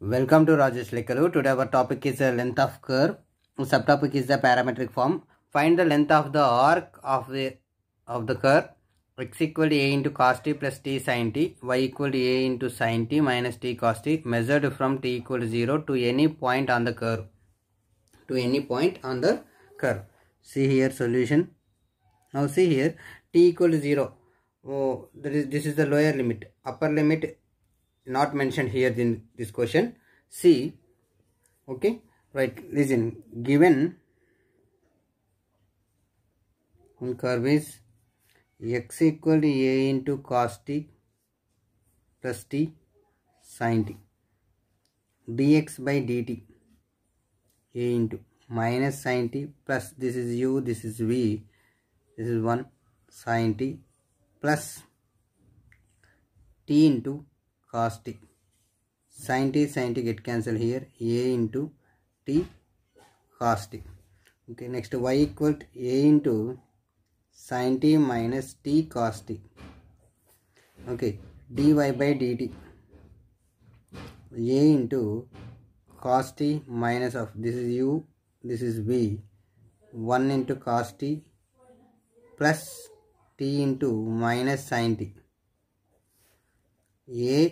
Welcome to Rajesh Lekalu. Today our topic is the uh, length of curve. Subtopic is the parametric form. Find the length of the arc of the of the curve. x equal to a into cos t plus t sin t. y equal to a into sin t minus t cos t. Measured from t equal to 0 to any point on the curve. To any point on the curve. See here solution. Now see here t equal to 0. Oh, this is the lower limit. Upper limit not mentioned here in this question C, okay right listen given one curve is x equal to a into cos t plus t sin t dx by dt a into minus sin t plus this is u this is v this is 1 sin t plus t into cos t sin t sin t get cancelled here a into t cos t okay next y equal to a into sin t minus t cos t okay dy by dt a into cos t minus of this is u this is v 1 into cos t plus t into minus sin t ये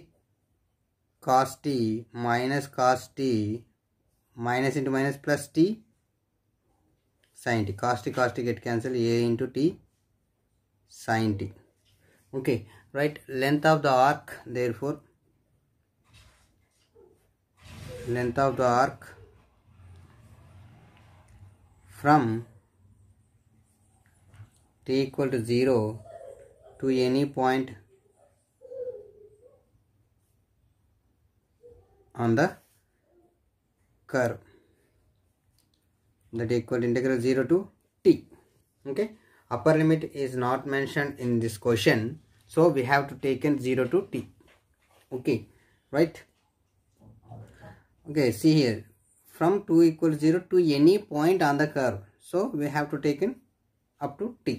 cos t minus cos t minus into minus plus t sin t cos t cos t get cancel a into t sin t okay right length of the arc therefore length of the arc from t equal to 0 to any point on the curve that equal integral 0 to t okay upper limit is not mentioned in this question so we have to take in 0 to t okay right okay see here from 2 equals 0 to any point on the curve so we have to take in up to t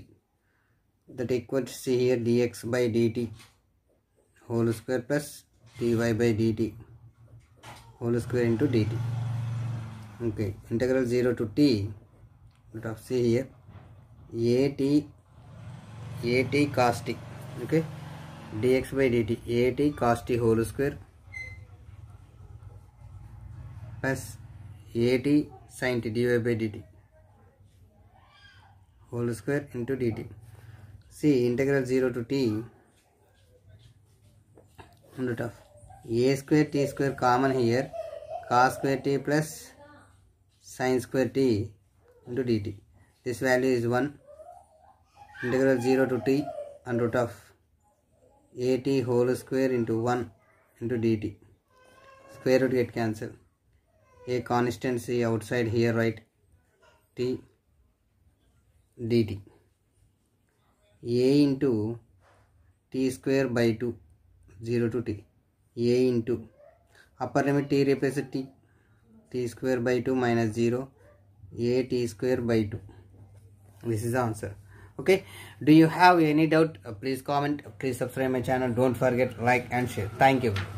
that equals see here dx by dt whole square plus dy by dt whole square into d t okay integral zero to t root of c here a t a t cos t okay d x by d t a t cos t whole square plus a t sin t d y by d t whole square into d t c integral zero to t root of a square t square common here cos square t plus sin square t into dt this value is 1 integral 0 to t and root of a t whole square into 1 into dt square root get cancelled a constancy outside here right t dt a into t square by 2 0 to t a into upper limit t replaces t t square by 2 minus 0 a t square by 2 this is the answer okay do you have any doubt uh, please comment please subscribe my channel don't forget like and share thank you